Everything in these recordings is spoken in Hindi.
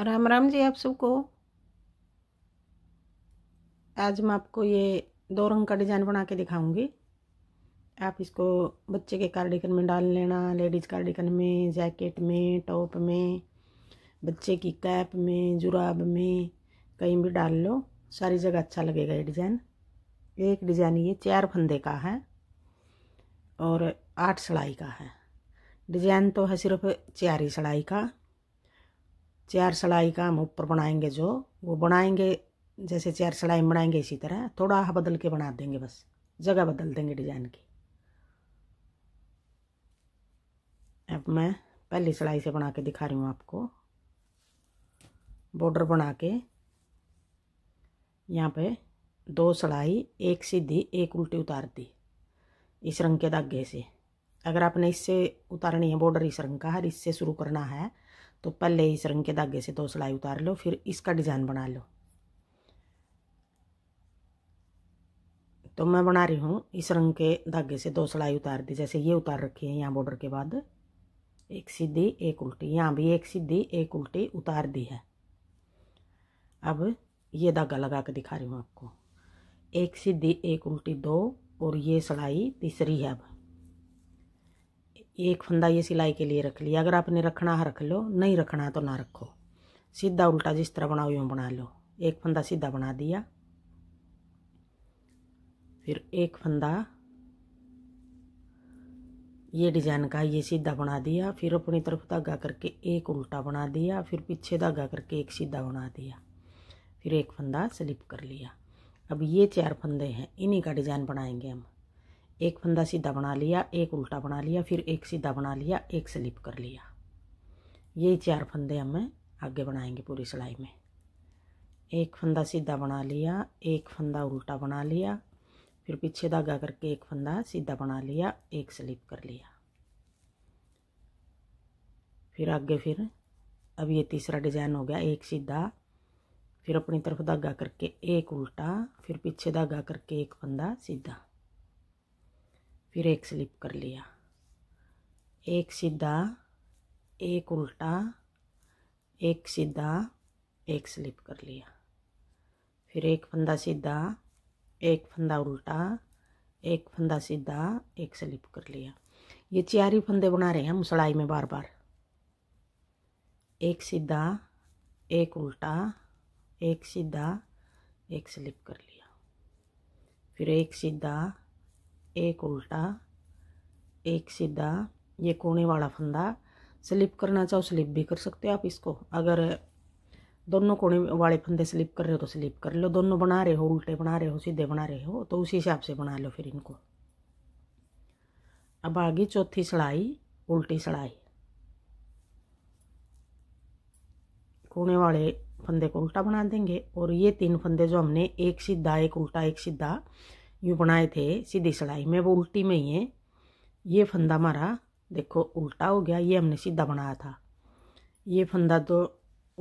राम राम जी आप सबको आज मैं आपको ये दो रंग का डिज़ाइन बना के दिखाऊंगी आप इसको बच्चे के कार्डिकन में डाल लेना लेडीज़ कार्डिकन में जैकेट में टॉप में बच्चे की कैप में जुराब में कहीं भी डाल लो सारी जगह अच्छा लगेगा ये डिज़ाइन एक डिज़ाइन ये चार फंदे का है और आठ सड़ाई का है डिज़ाइन तो है सिर्फ चार ही सड़ाई का चार सलाई का हम ऊपर बनाएंगे जो वो बनाएंगे जैसे चार सलाई में बनाएंगे इसी तरह थोड़ा बदल के बना देंगे बस जगह बदल देंगे डिजाइन की अब मैं पहली सलाई से बना के दिखा रही हूँ आपको बॉर्डर बना के यहाँ पे दो सलाई एक सीधी एक उल्टी उतार दी इस रंग के धागे से अगर आपने इससे उतारनी है बॉर्डर इस रंग का हर इससे शुरू करना है तो पहले इस रंग के धागे से दो सिलाई उतार लो फिर इसका डिज़ाइन बना लो तो मैं बना रही हूँ इस रंग के धागे से दो सिलाई उतार दी जैसे ये उतार रखी है यहाँ बॉर्डर के बाद एक सीधी एक उल्टी यहाँ भी एक सीधी एक उल्टी उतार दी है अब ये धागा लगा के दिखा रही हूँ आपको एक सीधी एक उल्टी दो और ये सिलाई तीसरी है अब एक फंदा ये सिलाई के लिए रख लिया अगर आपने रखना है रख लो नहीं रखना तो ना रखो सीधा उल्टा जिस तरह बनाओ यूँ बना लो एक फंदा सीधा बना दिया फिर एक फंदा ये डिजाइन का ये सीधा बना दिया फिर अपनी तरफ धागा करके एक उल्टा बना दिया फिर पीछे धागा करके एक सीधा बना दिया फिर एक फंदा स्लिप कर लिया अब ये चार फंदे हैं इन्हीं का डिजाइन बनाएंगे हम एक फंदा सीधा बना लिया एक उल्टा बना लिया फिर एक सीधा बना लिया एक स्लिप कर लिया यही चार फंदे हमें आगे बनाएंगे पूरी सिलाई में एक फंदा सीधा बना लिया एक फंदा उल्टा बना लिया फिर पीछे धागा करके एक फंदा सीधा बना लिया एक स्लिप कर लिया फिर आगे फिर अब ये तीसरा डिजाइन हो गया एक सीधा फिर अपनी तरफ धागा करके एक उल्टा फिर पीछे धागा करके एक फंदा सीधा फिर एक स्लिप कर लिया एक सीधा एक उल्टा एक सीधा एक स्लिप कर लिया फिर एक फंदा सीधा एक फंदा उल्टा एक फंदा सीधा एक स्लिप कर लिया ये चार ही फंदे बना रहे हैं हम सड़ाई में बार बार एक सीधा एक उल्टा एक सीधा एक स्लिप कर लिया फिर एक सीधा एक उल्टा एक सीधा ये कोने वाला फंदा स्लिप करना चाहो स्लिप भी कर सकते हो आप इसको अगर दोनों कोने वाले फंदे स्लिप कर रहे हो तो स्लिप कर लो दोनों बना रहे हो उल्टे बना रहे हो सीधे बना रहे हो तो उसी हिसाब से बना लो फिर इनको अब आ गई चौथी सड़ाई उल्टी सड़ाई कोने वाले फंदे को उल्टा बना देंगे और ये तीन फंदे जो हमने एक सीधा एक उल्टा एक सीधा यूँ बनाए थे सीधी सिलाई में वो उल्टी में ही है ये फंदा हमारा देखो उल्टा हो गया ये हमने सीधा बनाया था ये फंदा तो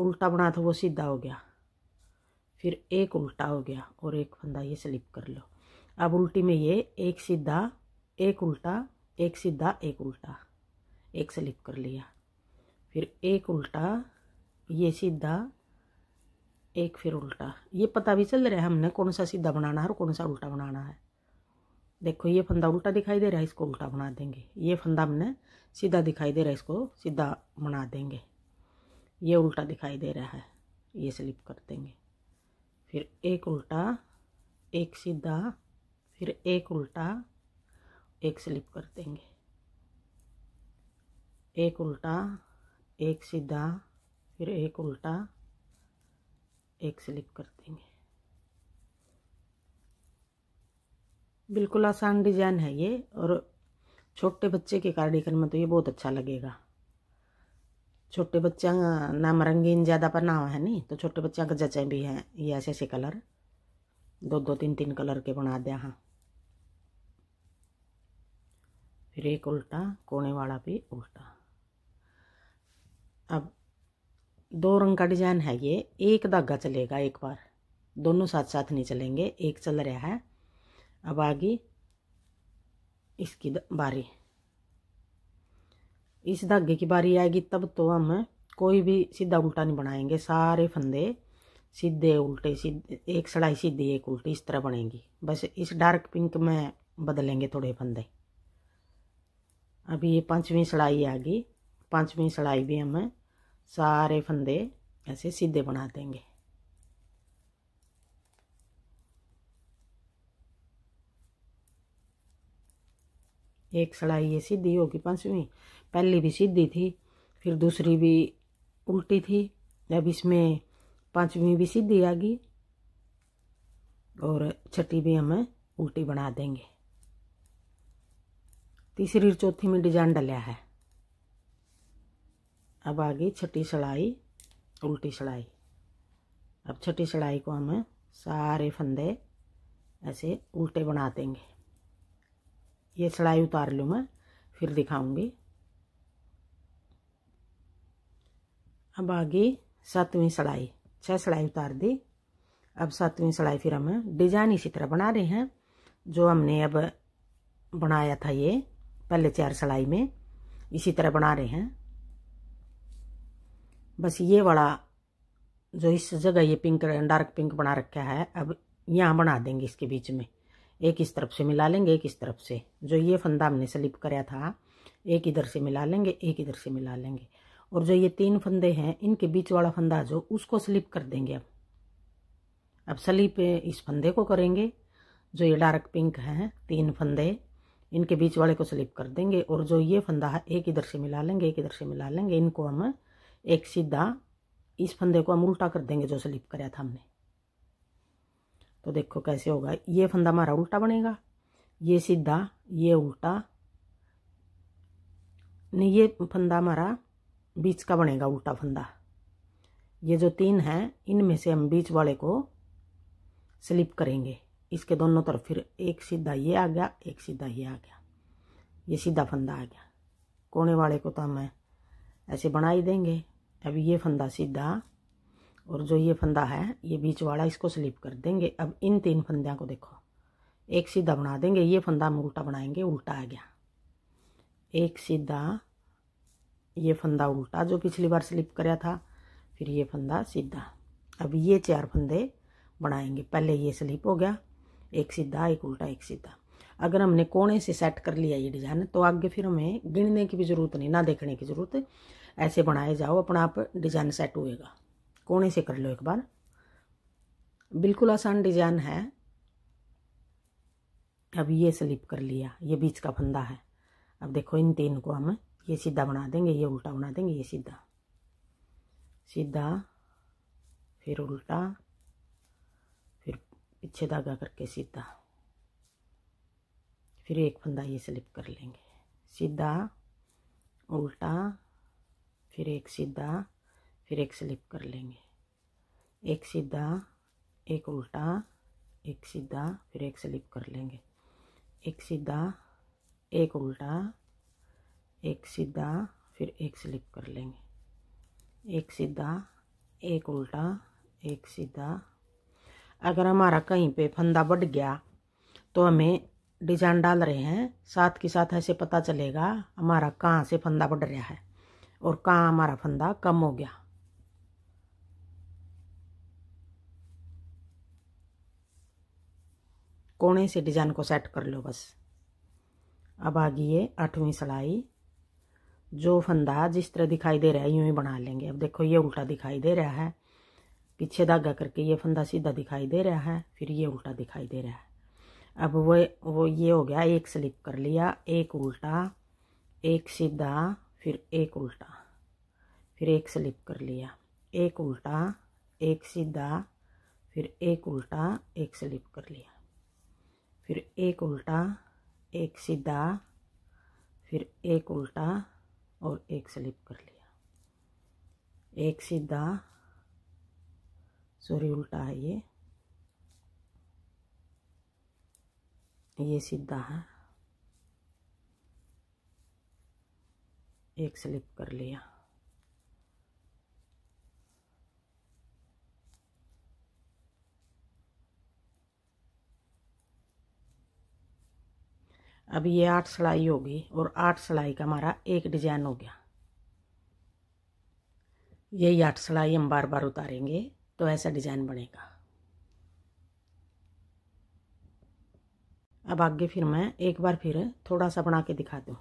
उल्टा बना था वो सीधा हो गया फिर एक उल्टा हो गया और एक फंदा ये स्लिप कर लो अब उल्टी में ये एक सीधा एक उल्टा एक सीधा एक उल्टा एक स्लिप कर लिया फिर एक उल्टा ये सीधा एक फिर उल्टा ये पता भी चल रहा है हमने कौन सा सीधा बनाना है और कौन सा उल्टा बनाना है देखो ये फंदा उल्टा दिखाई दे रहा है इसको उल्टा बना देंगे ये फंदा हमने सीधा दिखाई दे रहा है इसको सीधा बना देंगे ये उल्टा दिखाई दे रहा है ये स्लिप कर देंगे फिर एक उल्टा एक सीधा फिर एक उल्टा एक स्लिप कर देंगे एक उल्टा एक सीधा फिर एक उल्टा एक स्लिप कर देंगे बिल्कुल आसान डिजाइन है ये और छोटे बच्चे के कार्डिकन में तो ये बहुत अच्छा लगेगा छोटे बच्चा नाम रंगीन ज़्यादा बनावा है नहीं तो छोटे बच्चा का जचें भी हैं ये ऐसे ऐसे कलर दो दो तीन तीन कलर के बना दिया हाँ फिर एक उल्टा कोने वाला भी उल्टा अब दो रंग का डिजाइन है ये एक धागा चलेगा एक बार दोनों साथ साथ नहीं चलेंगे एक चल रहा है अब आ गई इसकी बारी इस धागे की बारी आएगी तब तो हम कोई भी सीधा उल्टा नहीं बनाएंगे सारे फंदे सीधे उल्टे सीधे एक सड़ाई सीधी एक उल्टी इस तरह बनेंगी बस इस डार्क पिंक में बदलेंगे थोड़े फंदे अभी ये पाँचवीं सड़ाई आ गई पाँचवीं सड़ाई भी हमें सारे फंदे ऐसे सीधे बना देंगे एक सड़ाई ये सीधी होगी पांचवी पहली भी सीधी थी फिर दूसरी भी उल्टी थी अब इसमें पांचवी भी सीधी आ गई और छठी भी हमें उल्टी बना देंगे तीसरी और चौथी में डिजाइन डलिया है अब आ गई छठी सड़ाई उल्टी सड़ाई अब छठी सड़ाई को हम सारे फंदे ऐसे उल्टे बना देंगे ये सड़ाई उतार लूँ मैं फिर दिखाऊंगी अब आ गई सातवीं सड़ाई छह सड़ाई उतार दी अब सातवीं सड़ाई फिर हम डिजाइन इसी तरह बना रहे हैं जो हमने अब बनाया था ये पहले चार सड़ाई में इसी तरह बना रहे हैं बस ये वाला जो इस जगह ये पिंक डार्क पिंक बना रखा है अब यहाँ बना देंगे इसके बीच में एक इस तरफ से मिला लेंगे एक इस तरफ से जो ये फंदा हमने स्लिप कराया था एक इधर से मिला लेंगे एक इधर से मिला लेंगे और जो ये तीन फंदे हैं इनके बीच वाला फंदा जो उसको स्लिप कर देंगे अब अब स्लिप इस फंदे को करेंगे जो ये डार्क पिंक हैं तीन फंदे इनके बीच वाले को स्लिप कर देंगे और जो ये फंदा है एक इधर से मिला लेंगे एक इधर से मिला लेंगे इनको हम एक सीधा इस फंदे को हम उल्टा कर देंगे जो स्लिप कराया था हमने तो देखो कैसे होगा ये फंदा हमारा उल्टा बनेगा ये सीधा ये उल्टा नहीं ये फंदा हमारा बीच का बनेगा उल्टा फंदा ये जो तीन हैं इनमें से हम बीच वाले को स्लिप करेंगे इसके दोनों तरफ फिर एक सीधा ये आ गया एक सीधा ये आ गया ये सीधा फंदा आ गया कोने वाले को तो हम ऐसे बना ही देंगे अब ये फंदा सीधा और जो ये फंदा है ये बीच वाला इसको स्लिप कर देंगे अब इन तीन फंदों को देखो एक सीधा बना देंगे ये फंदा हम उल्टा बनाएंगे उल्टा आ गया एक सीधा ये फंदा उल्टा जो पिछली बार स्लिप कराया था फिर ये फंदा सीधा अब ये चार फंदे बनाएंगे पहले ये स्लिप हो गया एक सीधा एक उल्टा एक सीधा अगर हमने कोने से सेट कर लिया ये डिज़ाइन तो आगे फिर हमें गिनने की भी ज़रूरत नहीं ना देखने की ज़रूरत ऐसे बनाए जाओ अपना आप डिज़ाइन सेट होएगा कोने से कर लो एक बार बिल्कुल आसान डिज़ाइन है अब ये स्लिप कर लिया ये बीच का फंदा है अब देखो इन तीन को हम ये सीधा बना देंगे ये उल्टा बना देंगे ये सीधा सीधा फिर उल्टा फिर पीछे धागा करके सीधा फिर एक फंदा ये स्लिप कर लेंगे सीधा उल्टा फिर एक सीधा फिर एक स्लिप कर लेंगे एक सीधा एक उल्टा एक सीधा फिर एक स्लिप कर लेंगे एक सीधा एक उल्टा एक सीधा फिर एक स्लिप कर लेंगे एक सीधा एक उल्टा एक सीधा अगर हमारा कहीं पे फंदा बढ़ गया तो हमें डिजाइन डाल रहे हैं साथ के साथ ऐसे पता चलेगा हमारा कहाँ से फंदा बढ़ रहा है और कहाँ हमारा फंदा कम हो गया कोने से डिजाइन को सेट कर लो बस अब आ गई है आठवीं सिलाई जो फंदा जिस तरह दिखाई दे रहा है यूं ही बना लेंगे अब देखो ये उल्टा दिखाई दे रहा है पीछे धागा करके ये फंदा सीधा दिखाई दे रहा है फिर ये उल्टा दिखाई दे रहा है अब वो वो ये हो गया एक स्लिप कर लिया एक उल्टा एक सीधा फिर एक उल्टा फिर एक स्लिप कर लिया एक उल्टा एक सीधा फिर एक उल्टा एक स्लिप कर लिया फिर एक उल्टा एक सीधा फिर एक उल्टा और एक स्लिप कर लिया एक सीधा सॉरी उल्टा है ये ये सीधा है एक स्लिप कर लिया अब ये आठ सिलाई होगी और आठ सिलाई का हमारा एक डिजाइन हो गया यही आठ सिलाई हम बार बार उतारेंगे तो ऐसा डिजाइन बनेगा अब आगे फिर मैं एक बार फिर थोड़ा सा बना के दिखा दूँ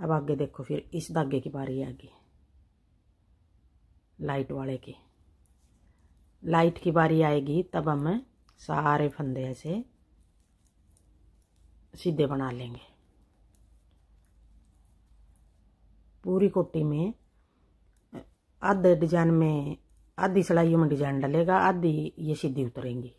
अब आगे देखो फिर इस धागे की बारी आगे लाइट वाले की लाइट की बारी आएगी तब हम सारे फंदे ऐसे सीधे बना लेंगे पूरी कोटी में आधे डिजाइन में आधी सिलाइयों में डिजाइन डलेगा आधी ये सीधी उतरेंगी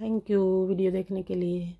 थैंक यू वीडियो देखने के लिए